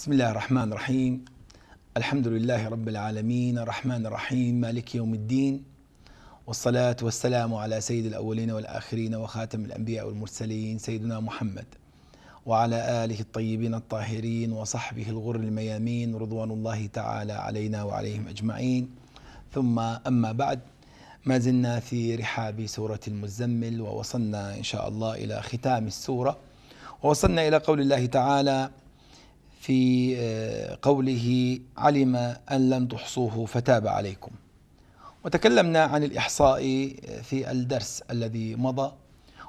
بسم الله الرحمن الرحيم الحمد لله رب العالمين الرحمن الرحيم مالك يوم الدين والصلاة والسلام على سيد الأولين والآخرين وخاتم الأنبياء والمرسلين سيدنا محمد وعلى آله الطيبين الطاهرين وصحبه الغر الميامين رضوان الله تعالى علينا وعليهم أجمعين ثم أما بعد ما زلنا في رحاب سورة المزمل ووصلنا إن شاء الله إلى ختام السورة ووصلنا إلى قول الله تعالى في آه، قوله علم أن لم تحصوه فتاب عليكم وتكلمنا عن الإحصاء آه، في الدرس الذي مضى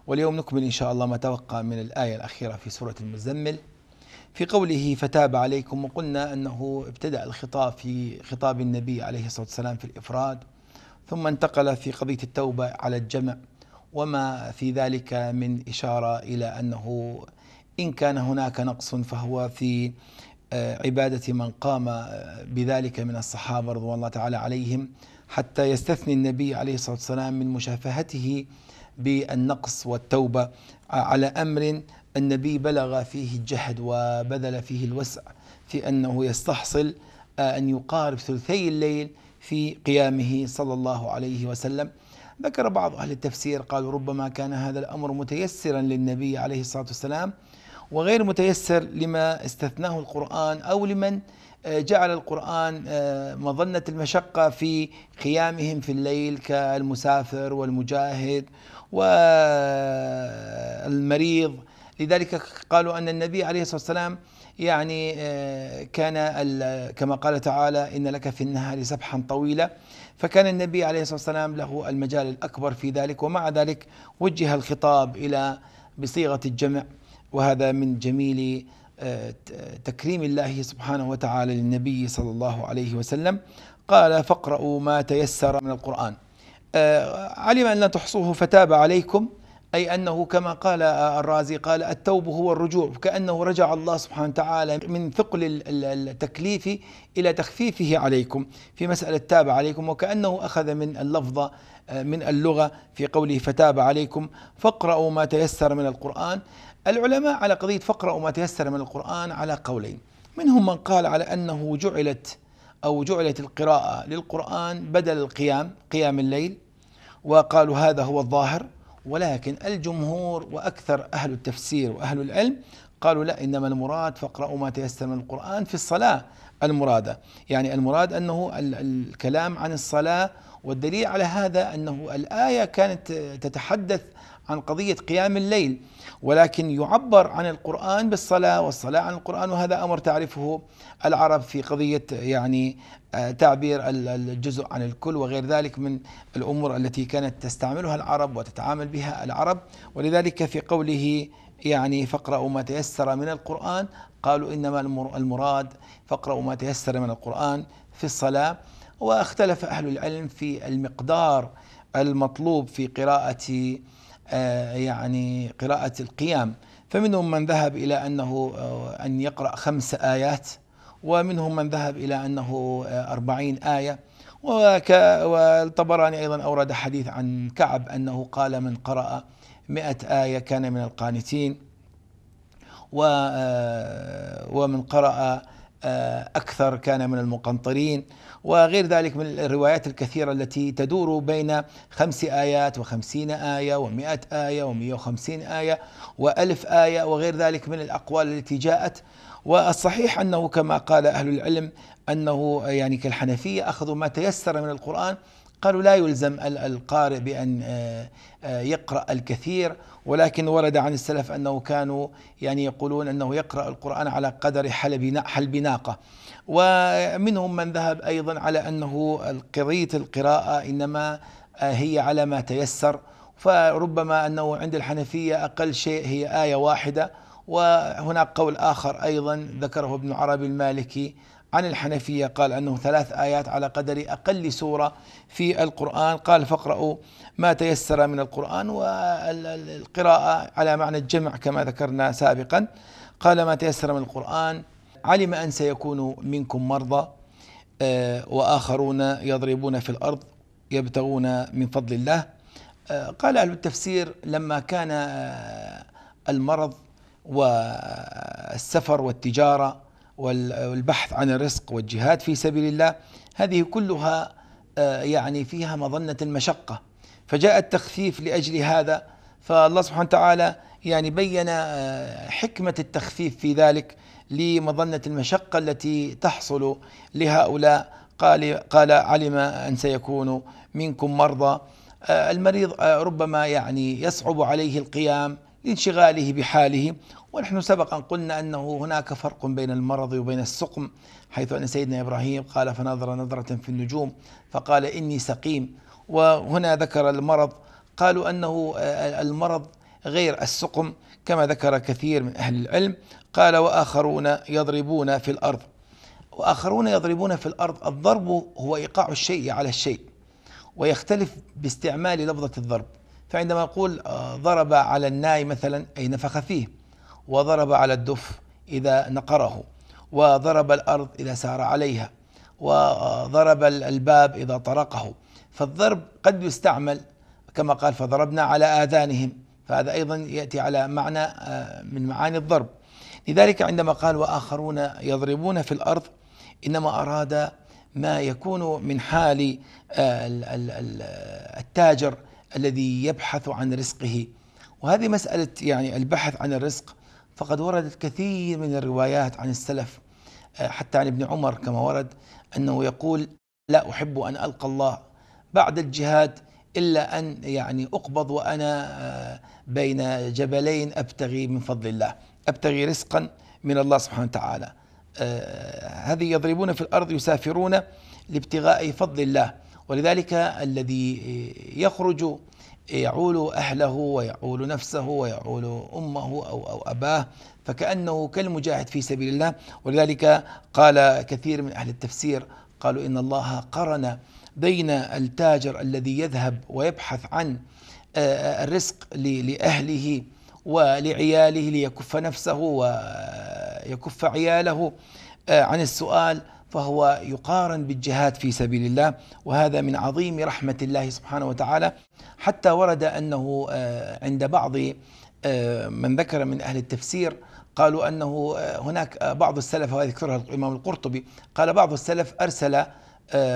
واليوم نكمل إن شاء الله ما تبقى من الآية الأخيرة في سورة المزمل في قوله فتاب عليكم وقلنا أنه ابتدأ الخطاب في خطاب النبي عليه الصلاة والسلام في الإفراد ثم انتقل في قضية التوبة على الجمع وما في ذلك من إشارة إلى أنه إن كان هناك نقص فهو في آه، عبادة من قام آه، بذلك من الصحابة رضوان الله تعالى عليهم حتى يستثني النبي عليه الصلاة والسلام من مشافهته بالنقص والتوبة آه، على أمر النبي بلغ فيه الجهد وبذل فيه الوسع في أنه يستحصل أن يقارب ثلثي الليل في قيامه صلى الله عليه وسلم ذكر بعض أهل التفسير قالوا ربما كان هذا الأمر متيسرا للنبي عليه الصلاة والسلام وغير متيسر لما استثناه القرآن أو لمن آه، جعل القرآن آه، مظنة المشقة في قيامهم في الليل كالمسافر والمجاهد والمريض لذلك قالوا أن النبي عليه الصلاة والسلام يعني آه، كان كما قال تعالى إن لك في النهار سبحا طويلا فكان النبي عليه الصلاة والسلام له المجال الأكبر في ذلك ومع ذلك وجه الخطاب إلى بصيغة الجمع وهذا من جميل آه، تكريم الله سبحانه وتعالى للنبي صلى الله عليه وسلم قال فاقرأوا ما تيسر من القرآن آه، علم أن لا تحصوه فتاب عليكم أي أنه كما قال آه، الرازي قال التوب هو الرجوع كأنه رجع الله سبحانه وتعالى من ثقل التكليف إلى تخفيفه عليكم في مسألة تاب عليكم وكأنه أخذ من اللفظة من اللغة في قوله فتاب عليكم فاقرأوا ما تيسر من القرآن العلماء على قضية فقرة ما تيسر من القرآن على قولين منهم من قال على أنه جعلت أو جعلت القراءة للقرآن بدل القيام قيام الليل وقالوا هذا هو الظاهر ولكن الجمهور وأكثر أهل التفسير وأهل العلم قالوا لا إنما المراد فاقرأوا ما تيسر من القرآن في الصلاة المرادة يعني المراد أنه الكلام عن الصلاة والدليل على هذا أنه الآية كانت تتحدث عن قضية قيام الليل ولكن يعبر عن القرآن بالصلاة والصلاة عن القرآن وهذا أمر تعرفه العرب في قضية يعني آه، تعبير الجزء عن الكل وغير ذلك من الأمور التي كانت تستعملها العرب وتتعامل بها العرب ولذلك في قوله يعني فاقرأوا ما تيسر من القرآن قالوا إنما المراد فاقرأوا ما تيسر من القرآن في الصلاة واختلف أهل العلم في المقدار المطلوب في قراءة آه، يعني قراءة القيام فمنهم من ذهب إلى أنه آه، أن يقرأ خمس آيات ومنهم من ذهب إلى أنه آه، أربعين آية وك والطبراني أيضا أورد حديث عن كعب أنه قال من قرأ مئة آية كان من القانتين ومن قرأ آه، أكثر كان من المقنطرين وغير ذلك من الروايات الكثيرة التي تدور بين خمس آيات وخمسين آية ومائة آية ومئة وخمسين آية وألف آية وغير ذلك من الأقوال التي جاءت والصحيح أنه كما قال أهل العلم أنه يعني كالحنفية أخذوا ما تيسر من القرآن قالوا لا يلزم القارئ بأن آه، آه، يقرأ الكثير ولكن ورد عن السلف أنه كانوا يعني يقولون أنه يقرأ القرآن على قدر حلب حلب ناقة ومنهم من ذهب أيضا على أنه قضية القراءة إنما آه، هي على ما تيسر فربما أنه عند الحنفية أقل شيء هي آية واحدة وهناك قول آخر أيضا ذكره ابن عربي المالكي عن الحنفية قال أنه ثلاث آيات على قدر أقل سورة في القرآن قال فاقرأوا ما تيسر من القرآن والقراءة على معنى الجمع كما ذكرنا سابقا قال ما تيسر من القرآن علم أن سيكون منكم مرضى آه، وآخرون يضربون في الأرض يبتغون من فضل الله آه، قال أهل التفسير لما كان آه، المرض والسفر والتجاره والبحث عن الرزق والجهاد في سبيل الله هذه كلها آه، يعني فيها مظنة المشقة فجاء التخفيف لأجل هذا فالله سبحانه وتعالى يعني بين آه، حكمة التخفيف في ذلك لمظنة المشقة التي تحصل لهؤلاء قال قال علم أن سيكون منكم مرضى آه، المريض ربما يعني يصعب عليه القيام لانشغاله بحاله ونحن سبقا قلنا أنه هناك فرق بين المرض وبين السقم حيث أن سيدنا إبراهيم قال فنظر نظرة في النجوم فقال إني سقيم وهنا ذكر المرض قالوا أنه آه، المرض غير السقم كما ذكر كثير من أهل العلم قال وآخرون يضربون في الأرض وآخرون يضربون في الأرض الضرب هو إيقاع الشيء على الشيء ويختلف باستعمال لفظة الضرب فعندما أقول آه، ضرب على الناي مثلا أي نفخ فيه وضرب على الدف إذا نقره وضرب الأرض إذا سار عليها وضرب الباب إذا طرقه فالضرب قد يستعمل كما قال فضربنا على آذانهم فهذا أيضا يأتي على معنى آه، من معاني الضرب لذلك عندما قال وآخرون يضربون في الأرض إنما أراد ما يكون من حال آه، التاجر الذي يبحث عن رزقه وهذه مسألة يعني البحث عن الرزق فقد وردت كثير من الروايات عن السلف آه، حتى عن ابن عمر كما ورد أنه يقول لا أحب أن ألقى الله بعد الجهاد إلا أن يعني أقبض وأنا آه، بين جبلين أبتغي من فضل الله أبتغي رزقا من الله سبحانه وتعالى آه، هذه يضربون في الأرض يسافرون لابتغاء فضل الله ولذلك الذي يخرج يعول أهله ويعول نفسه ويعول أمه أو, أو أباه فكأنه كالمجاهد في سبيل الله ولذلك قال كثير من أهل التفسير قالوا إن الله قرن بين التاجر الذي يذهب ويبحث عن آه، آه، الرزق لأهله ولعياله ليكف نفسه ويكف عياله آه، عن السؤال فهو يقارن بالجهاد في سبيل الله وهذا من عظيم رحمة الله سبحانه وتعالى حتى ورد أنه آه، عند بعض آه، من ذكر من أهل التفسير قالوا أنه آه، هناك بعض السلف وهذا ذكرها الإمام القرطبي قال بعض السلف أرسل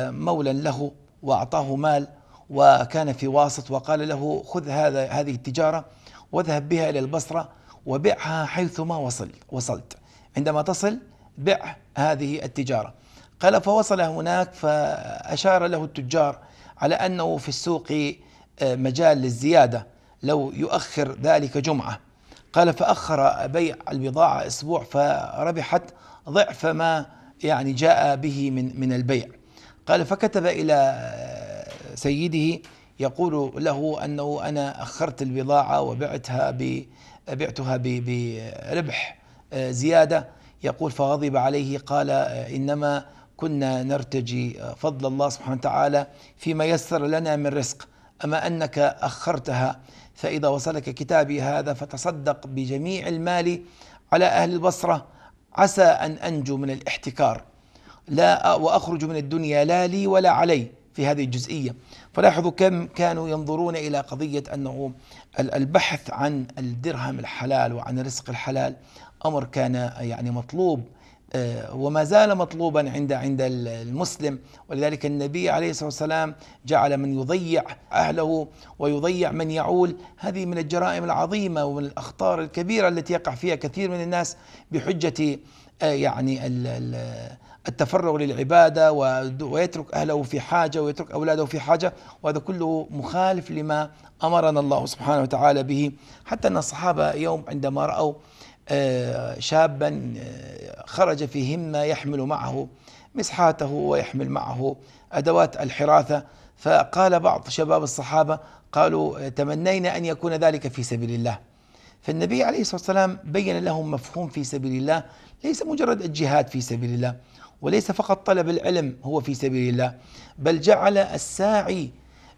مولا له وأعطاه مال وكان في واسط وقال له خذ هذا هذه التجارة واذهب بها إلى البصرة وبعها حيثما وصل وصلت عندما تصل بع هذه التجارة قال فوصل هناك فأشار له التجار على أنه في السوق آه، مجال للزيادة لو يؤخر ذلك جمعة قال فأخر بيع البضاعة أسبوع فربحت ضعف ما يعني جاء به من من البيع قال فكتب إلى آه، سيده يقول له أنه أنا أخرت البضاعة وبعتها ب بعتها بربح آه، زيادة يقول فغضب عليه قال إنما كنا نرتجي آه، فضل الله سبحانه وتعالى فيما يسر لنا من رزق أما أنك أخرتها فإذا وصلك كتابي هذا فتصدق بجميع المال على أهل البصرة عسى أن أنجو من الاحتكار لا آه، وأخرج من الدنيا لا لي ولا علي في هذه الجزئية فلاحظوا كم كانوا ينظرون إلى قضية أنه البحث عن الدرهم الحلال وعن الرزق الحلال أمر كان آه، يعني مطلوب آه، وما زال مطلوبا عند عند المسلم ولذلك النبي عليه الصلاه والسلام جعل من يضيع اهله ويضيع من يعول هذه من الجرائم العظيمه ومن الاخطار الكبيره التي يقع فيها كثير من الناس بحجه آه، يعني التفرغ للعباده ويترك اهله في حاجه ويترك اولاده في حاجه وهذا كله مخالف لما امرنا الله سبحانه وتعالى به حتى ان الصحابه يوم عندما راوا آه، شابا آه، خرج في همة يحمل معه مسحاته ويحمل معه أدوات الحراثة فقال بعض شباب الصحابة قالوا آه، تمنينا أن يكون ذلك في سبيل الله فالنبي عليه الصلاة والسلام بين لهم مفهوم في سبيل الله ليس مجرد الجهاد في سبيل الله وليس فقط طلب العلم هو في سبيل الله بل جعل الساعي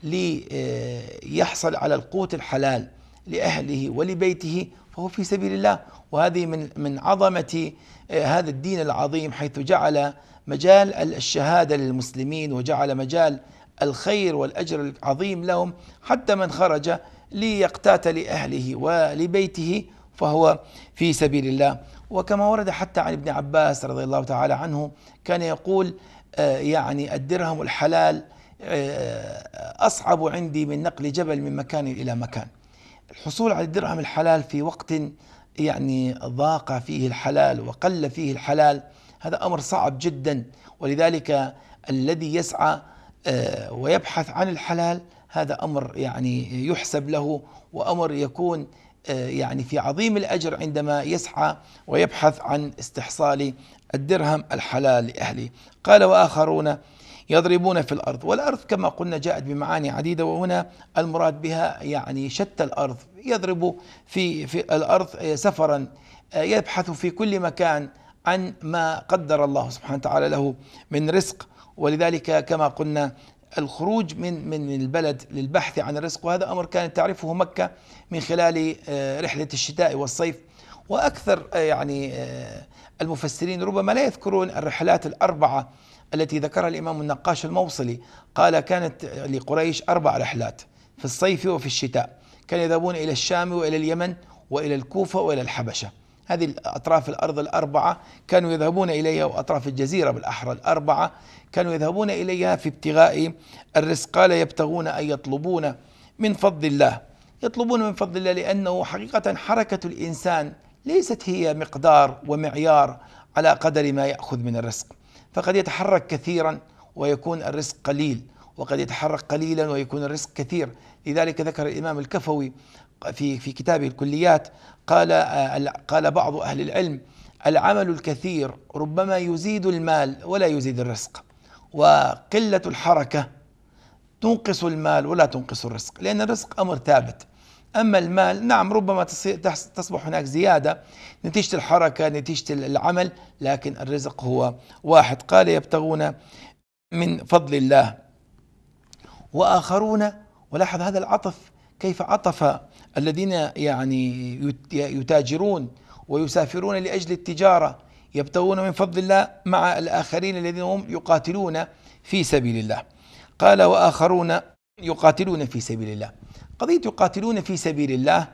ليحصل على القوت الحلال لأهله ولبيته فهو في سبيل الله وهذه من من عظمة آه، هذا الدين العظيم حيث جعل مجال الشهادة للمسلمين وجعل مجال الخير والأجر العظيم لهم حتى من خرج ليقتات لأهله ولبيته فهو في سبيل الله وكما ورد حتى عن ابن عباس رضي الله تعالى عنه كان يقول آه، يعني الدرهم الحلال آه، أصعب عندي من نقل جبل من مكان إلى مكان الحصول على الدرهم الحلال في وقت يعني ضاق فيه الحلال وقل فيه الحلال هذا امر صعب جدا ولذلك الذي يسعى آه، ويبحث عن الحلال هذا امر يعني يحسب له وامر يكون آه، يعني في عظيم الاجر عندما يسعى ويبحث عن استحصال الدرهم الحلال لاهله قال واخرون يضربون في الأرض والأرض كما قلنا جاءت بمعاني عديدة وهنا المراد بها يعني شتى الأرض يضرب في, في الأرض آه، سفرا آه، يبحث في كل مكان عن ما قدر الله سبحانه وتعالى له من رزق ولذلك كما قلنا الخروج من من البلد للبحث عن الرزق وهذا امر كانت تعرفه مكه من خلال آه، رحله الشتاء والصيف واكثر يعني المفسرين ربما لا يذكرون الرحلات الاربعه التي ذكرها الإمام النقاش الموصلي قال كانت لقريش أربع رحلات في الصيف وفي الشتاء كانوا يذهبون إلى الشام وإلى اليمن وإلى الكوفة وإلى الحبشة هذه أطراف الأرض الأربعة كانوا يذهبون إليها وأطراف الجزيرة بالأحرى الأربعة كانوا يذهبون إليها في ابتغاء الرزق قال يبتغون أن يطلبون من فضل الله يطلبون من فضل الله لأنه حقيقة حركة الإنسان ليست هي مقدار ومعيار على قدر ما يأخذ من الرزق فقد يتحرك كثيرا ويكون الرزق قليل وقد يتحرك قليلا ويكون الرزق كثير لذلك ذكر الإمام الكفوي في في كتابه الكليات قال آه، قال بعض أهل العلم العمل الكثير ربما يزيد المال ولا يزيد الرزق وقلة الحركة تنقص المال ولا تنقص الرزق لأن الرزق أمر ثابت أما المال نعم ربما تصبح هناك زيادة نتيجة الحركة نتيجة العمل لكن الرزق هو واحد قال يبتغون من فضل الله وآخرون ولاحظ هذا العطف كيف عطف الذين يعني يتاجرون ويسافرون لأجل التجارة يبتغون من فضل الله مع الآخرين الذين هم يقاتلون في سبيل الله قال وآخرون يقاتلون في سبيل الله قضية يقاتلون في سبيل الله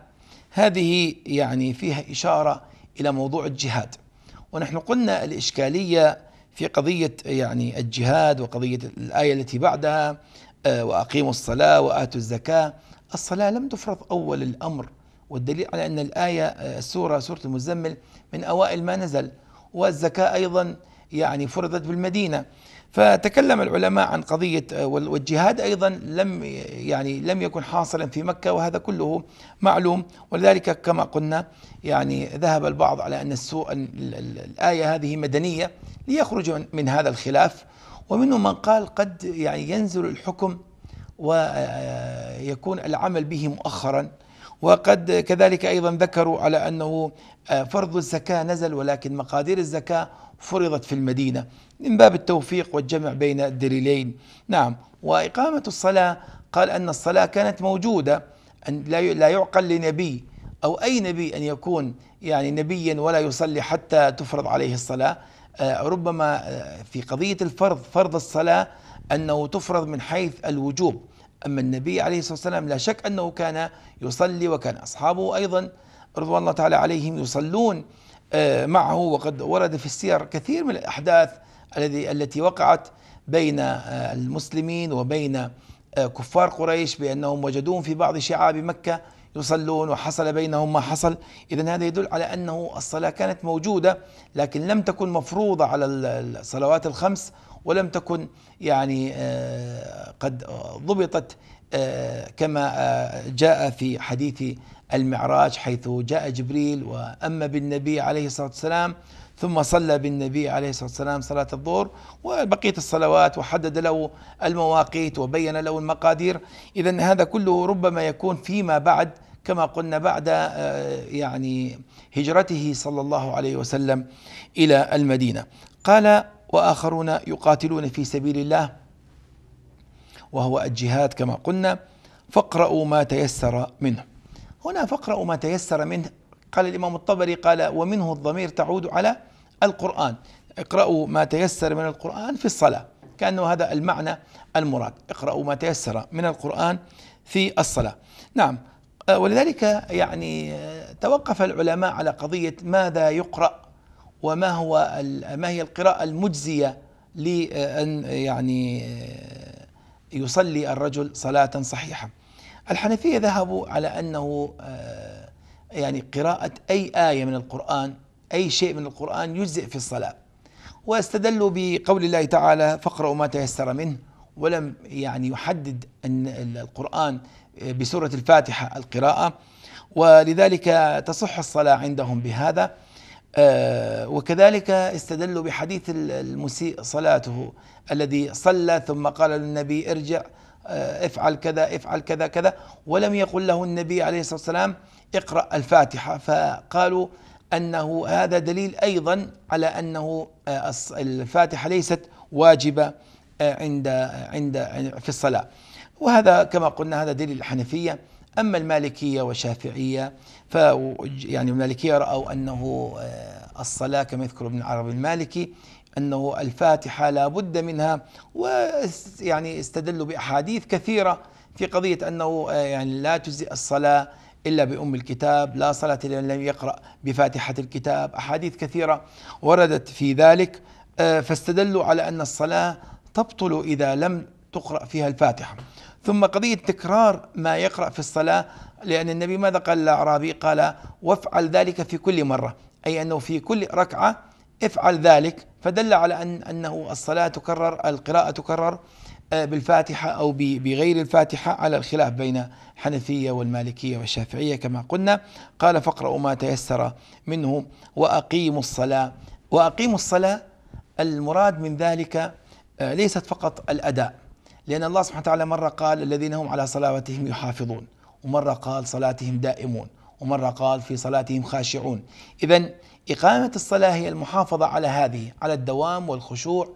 هذه يعني فيها إشارة إلى موضوع الجهاد ونحن قلنا الإشكالية في قضية يعني الجهاد وقضية الآية التي بعدها آه، وأقيموا الصلاة وآتوا الزكاة الصلاة لم تفرض أول الأمر والدليل على أن الآية آه، السورة سورة المزمل من أوائل ما نزل والزكاة أيضا يعني فرضت بالمدينة فتكلم العلماء عن قضية والجهاد أيضا لم يعني لم يكن حاصلا في مكة وهذا كله معلوم ولذلك كما قلنا يعني ذهب البعض على أن السوء الآية هذه مدنية ليخرج من هذا الخلاف ومنهم من قال قد يعني ينزل الحكم ويكون العمل به مؤخرا وقد كذلك أيضا ذكروا على أنه آه، فرض الزكاة نزل ولكن مقادير الزكاة فرضت في المدينة من باب التوفيق والجمع بين الدليلين نعم وإقامة الصلاة قال أن الصلاة كانت موجودة أن لا يعقل لنبي أو أي نبي أن يكون يعني نبيا ولا يصلي حتى تفرض عليه الصلاة آه، ربما آه، في قضية الفرض فرض الصلاة أنه تفرض من حيث الوجوب أما النبي عليه الصلاة والسلام لا شك أنه كان يصلي وكان أصحابه أيضا رضوان الله تعالى عليهم يصلون آه، معه وقد ورد في السير كثير من الأحداث الذي التي وقعت بين آه، المسلمين وبين آه، كفار قريش بأنهم وجدون في بعض شعاب مكة يصلون وحصل بينهم ما حصل إذا هذا يدل على أنه الصلاة كانت موجودة لكن لم تكن مفروضة على الصلوات الخمس ولم تكن يعني آه، قد ضبطت آه، كما آه، جاء في حديث المعراج حيث جاء جبريل وأما بالنبي عليه الصلاة والسلام ثم صلى بالنبي عليه الصلاة والسلام صلاة الظهر وبقية الصلوات وحدد له المواقيت وبين له المقادير إذا هذا كله ربما يكون فيما بعد كما قلنا بعد يعني هجرته صلى الله عليه وسلم إلى المدينة قال وآخرون يقاتلون في سبيل الله وهو الجهاد كما قلنا فاقرأوا ما تيسر منه هنا فاقرأوا ما تيسر منه قال الإمام الطبري قال ومنه الضمير تعود على القرآن اقرأوا ما تيسر من القرآن في الصلاة كأنه هذا المعنى المراد اقرأوا ما تيسر من القرآن في الصلاة نعم ولذلك يعني توقف العلماء على قضية ماذا يقرأ وما هو ما هي القراءة المجزية لأن يعني يصلي الرجل صلاة صحيحة الحنفية ذهبوا على أنه آه، يعني قراءة أي آية من القرآن أي شيء من القرآن يجزئ في الصلاة واستدلوا بقول الله تعالى فاقرأوا ما تيسر منه ولم يعني يحدد أن القرآن آه، بسورة الفاتحة القراءة ولذلك تصح الصلاة عندهم بهذا آه، وكذلك استدلوا بحديث المسيء صلاته الذي صلى ثم قال للنبي ارجع آه، افعل كذا افعل كذا كذا ولم يقل له النبي عليه الصلاه والسلام اقرا الفاتحه فقالوا انه هذا دليل ايضا على انه آه، الفاتحه ليست واجبه عند عند في الصلاه وهذا كما قلنا هذا دليل الحنفيه أما المالكية والشافعية ف يعني المالكية رأوا أنه آه، الصلاة كما يذكر ابن العربي المالكي أنه الفاتحة لا بد منها ويعني استدلوا بأحاديث كثيرة في قضية أنه آه، يعني لا تجزئ الصلاة إلا بأم الكتاب لا صلاة الا لم يقرأ بفاتحة الكتاب أحاديث كثيرة وردت في ذلك آه، فاستدلوا على أن الصلاة تبطل إذا لم تقرأ فيها الفاتحة ثم قضية تكرار ما يقرأ في الصلاة لأن النبي ماذا قال الأعرابي قال وافعل ذلك في كل مرة أي أنه في كل ركعة افعل ذلك فدل على أن أنه الصلاة تكرر القراءة تكرر آه، بالفاتحة أو بغير الفاتحة على الخلاف بين الحنفية والمالكية والشافعية كما قلنا قال فاقرأوا ما تيسر منه وأقيموا الصلاة وأقيموا الصلاة المراد من ذلك آه، ليست فقط الأداء لأن الله سبحانه وتعالى مرة قال الذين هم على صلاتهم يحافظون ومرة قال صلاتهم دائمون ومرة قال في صلاتهم خاشعون إذا إقامة الصلاة هي المحافظة على هذه على الدوام والخشوع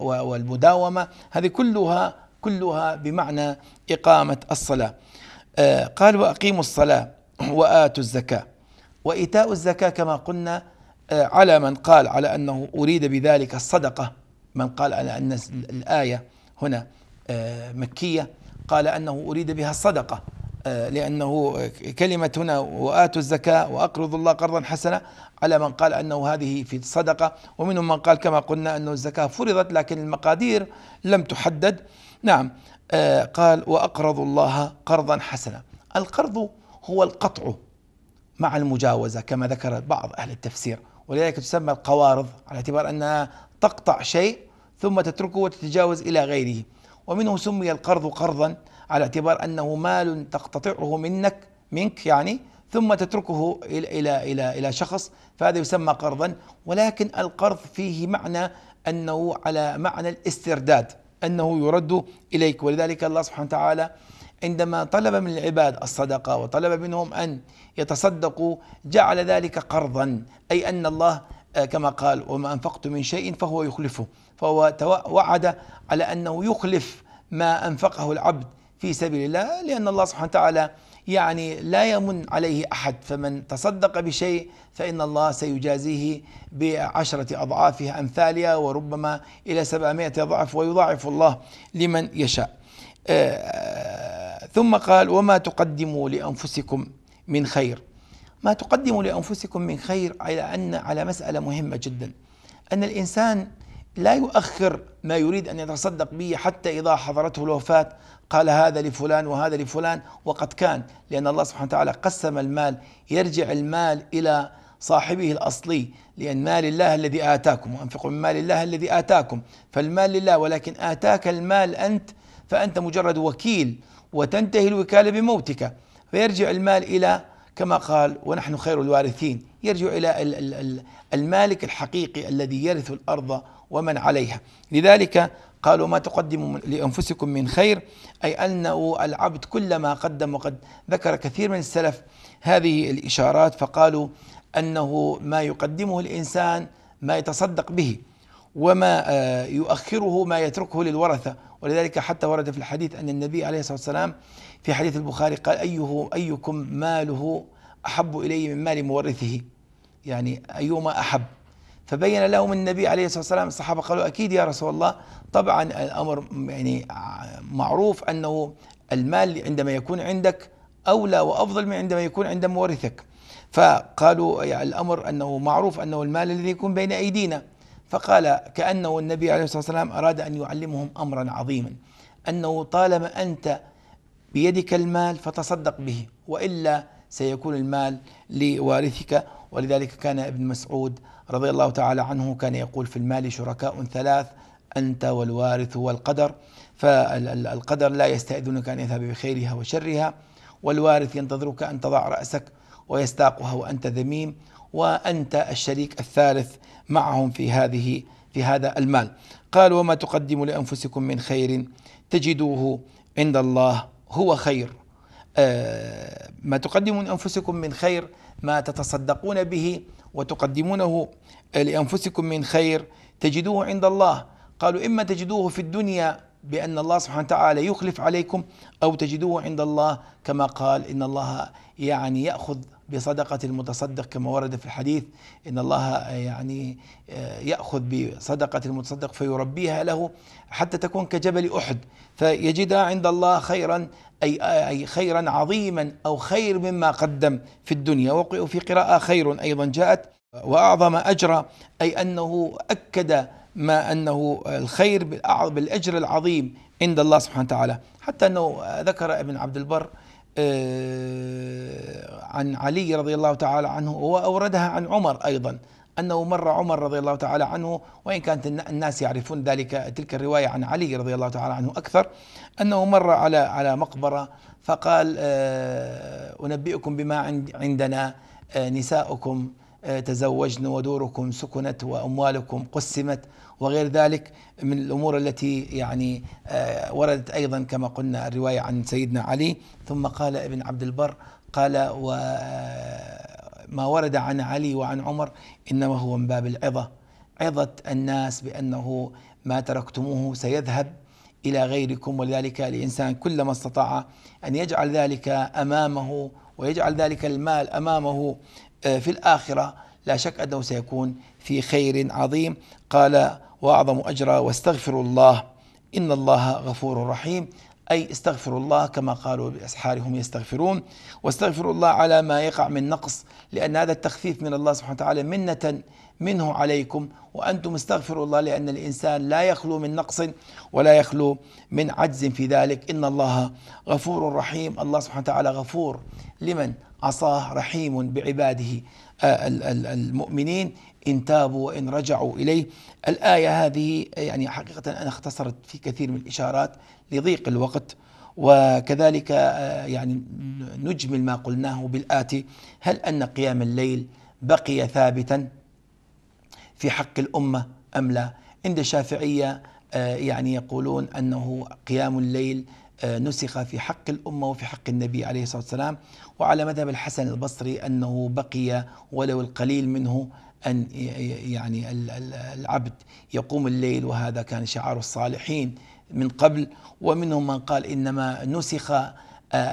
والمداومة هذه كلها كلها بمعنى إقامة الصلاة آه، قال وأقيموا الصلاة وآتوا الزكاة وإيتاء الزكاة كما قلنا آه، على من قال على أنه أريد بذلك الصدقة من قال على أن الآية هنا آه، مكية قال أنه أريد بها الصدقة آه، لأنه كلمة هنا وآتوا الزكاة وأقرضوا الله قرضا حسنا على من قال أنه هذه في الصدقة ومنهم من قال كما قلنا أنه الزكاة فرضت لكن المقادير لم تحدد نعم آه، قال وأقرضوا الله قرضا حسنا القرض هو القطع مع المجاوزة كما ذكر بعض أهل التفسير ولذلك تسمى القوارض على اعتبار أنها تقطع شيء ثم تتركه وتتجاوز إلى غيره ومنه سمي القرض قرضا على اعتبار أنه مال تقتطعه منك منك يعني ثم تتركه إلى إلى إلى إلى شخص فهذا يسمى قرضا ولكن القرض فيه معنى أنه على معنى الاسترداد أنه يرد إليك ولذلك الله سبحانه وتعالى عندما طلب من العباد الصدقة وطلب منهم أن يتصدقوا جعل ذلك قرضا أي أن الله آه، كما قال وما أنفقت من شيء فهو يخلفه فهو وعد على أنه يخلف ما أنفقه العبد في سبيل الله لأن الله سبحانه وتعالى يعني لا يمن عليه أحد فمن تصدق بشيء فإن الله سيجازيه بعشرة أضعافها أمثالها وربما إلى سبعمائة ضعف ويضاعف الله لمن يشاء آه، ثم قال وما تقدموا لأنفسكم من خير ما تقدموا لأنفسكم من خير على أن على مسألة مهمة جدا أن الإنسان لا يؤخر ما يريد أن يتصدق به حتى إذا حضرته الوفاة قال هذا لفلان وهذا لفلان وقد كان لأن الله سبحانه وتعالى قسم المال يرجع المال إلى صاحبه الأصلي لأن مال الله الذي آتاكم وأنفقوا من مال الله الذي آتاكم فالمال لله ولكن آتاك المال أنت فأنت مجرد وكيل وتنتهي الوكالة بموتك فيرجع المال إلى كما قال ونحن خير الوارثين يرجع إلى المالك الحقيقي الذي يرث الأرض ومن عليها لذلك قالوا ما تقدموا لأنفسكم من خير أي أنه العبد كلما قدم وقد ذكر كثير من السلف هذه الإشارات فقالوا أنه ما يقدمه الإنسان ما يتصدق به وما آه، يؤخره ما يتركه للورثة ولذلك حتى ورد في الحديث أن النبي عليه الصلاة والسلام في حديث البخاري قال أيه أيكم ماله أحب إلي من مال مورثه يعني أيهما أحب فبين لهم النبي عليه الصلاة والسلام الصحابة قالوا أكيد يا رسول الله طبعا الأمر يعني معروف أنه المال عندما يكون عندك أولى وأفضل من عندما يكون عند مورثك فقالوا يعني الأمر أنه معروف أنه المال الذي يكون بين أيدينا فقال كأنه النبي عليه الصلاة والسلام أراد أن يعلمهم أمرا عظيما أنه طالما أنت بيدك المال فتصدق به وإلا سيكون المال لوارثك ولذلك كان ابن مسعود رضي الله تعالى عنه كان يقول في المال شركاء ثلاث أنت والوارث والقدر فالقدر لا يستأذنك أن يذهب بخيرها وشرها والوارث ينتظرك أن تضع رأسك ويستاقها وأنت ذميم وأنت الشريك الثالث معهم في هذه في هذا المال قال وما تقدموا لأنفسكم من خير تجدوه عند الله هو خير آه، ما تقدموا لأنفسكم من خير ما تتصدقون به وتقدمونه لأنفسكم من خير تجدوه عند الله قالوا إما تجدوه في الدنيا بأن الله سبحانه وتعالى يخلف عليكم أو تجدوه عند الله كما قال إن الله يعني يأخذ بصدقة المتصدق كما ورد في الحديث إن الله يعني آه، يأخذ بصدقة المتصدق فيربيها له حتى تكون كجبل أحد فيجدها عند الله خيرا أي آه، أي خيرا عظيما أو خير مما قدم في الدنيا وفي قراءة خير أيضا جاءت وأعظم اجر أي أنه أكد ما أنه الخير بالأجر العظيم عند الله سبحانه وتعالى حتى أنه آه، ذكر ابن عبد البر آه، عن علي رضي الله تعالى عنه وأوردها عن عمر أيضا أنه مر عمر رضي الله تعالى عنه وإن كانت الناس يعرفون ذلك تلك الرواية عن علي رضي الله تعالى عنه أكثر أنه مر على على مقبرة فقال آه، أنبئكم بما عندنا آه، نساؤكم آه، تزوجن ودوركم سكنت واموالكم قسمت وغير ذلك من الامور التي يعني آه، وردت ايضا كما قلنا الروايه عن سيدنا علي ثم قال ابن عبد البر قال وما آه، ورد عن علي وعن عمر انما هو من باب العظه عظه الناس بانه ما تركتموه سيذهب الى غيركم ولذلك الانسان كلما استطاع ان يجعل ذلك امامه ويجعل ذلك المال امامه آه، في الآخرة لا شك أنه سيكون في خير عظيم قال وأعظم أجرا واستغفروا الله إن الله غفور رحيم أي استغفروا الله كما قالوا بأسحارهم يستغفرون واستغفروا الله على ما يقع من نقص لأن هذا التخفيف من الله سبحانه وتعالى منة منه عليكم وأنتم استغفروا الله لأن الإنسان لا يخلو من نقص ولا يخلو من عجز في ذلك إن الله غفور رحيم الله سبحانه وتعالى غفور لمن عصاه رحيم بعباده آه، المؤمنين إن تابوا وإن رجعوا إليه الآية هذه يعني حقيقة أنا اختصرت في كثير من الإشارات لضيق الوقت وكذلك آه، يعني نجمل ما قلناه بالآتي هل أن قيام الليل بقي ثابتا في حق الأمة أم لا عند الشافعية آه، يعني يقولون أنه قيام الليل نسخ في حق الأمة وفي حق النبي عليه الصلاة والسلام وعلى مذهب الحسن البصري أنه بقي ولو القليل منه أن يعني العبد يقوم الليل وهذا كان شعار الصالحين من قبل ومنهم من قال إنما نسخ آه،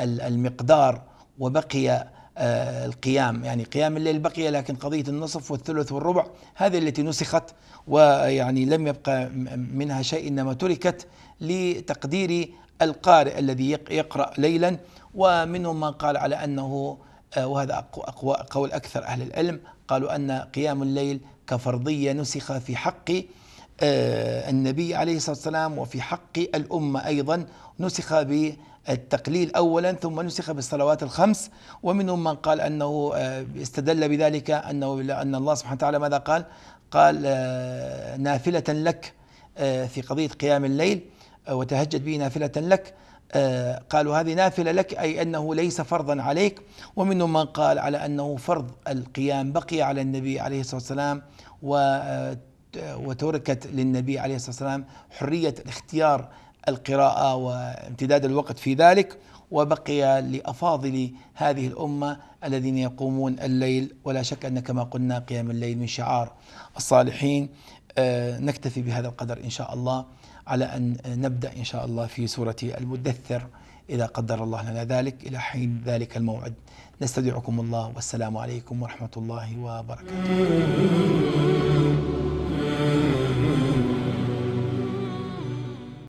المقدار وبقي آه، القيام يعني قيام الليل بقي لكن قضية النصف والثلث والربع هذه التي نسخت ويعني لم يبقى منها شيء إنما تركت لتقدير القارئ الذي يقرأ ليلا ومنهم من قال على أنه آه، وهذا أقوى, قول أكثر أهل العلم قالوا أن قيام الليل كفرضية نسخ في حق آه، النبي عليه الصلاة والسلام وفي حق الأمة أيضا نسخ بالتقليل أولا ثم نسخ بالصلوات الخمس ومنهم من قال أنه آه، استدل بذلك أنه أن الله سبحانه وتعالى ماذا قال قال نافلة لك في قضية قيام الليل وتهجد به نافلة لك آه، قالوا هذه نافلة لك أي أنه ليس فرضا عليك ومنهم من قال على أنه فرض القيام بقي على النبي عليه الصلاة والسلام آه، وتركت للنبي عليه الصلاة والسلام حرية الاختيار القراءة وامتداد الوقت في ذلك وبقي لأفاضل هذه الأمة الذين يقومون الليل ولا شك أن كما قلنا قيام الليل من شعار الصالحين آه، نكتفي بهذا القدر إن شاء الله على أن نبدأ إن شاء الله في سورة المدثر إذا قدر الله لنا ذلك إلى حين ذلك الموعد نستودعكم الله والسلام عليكم ورحمة الله وبركاته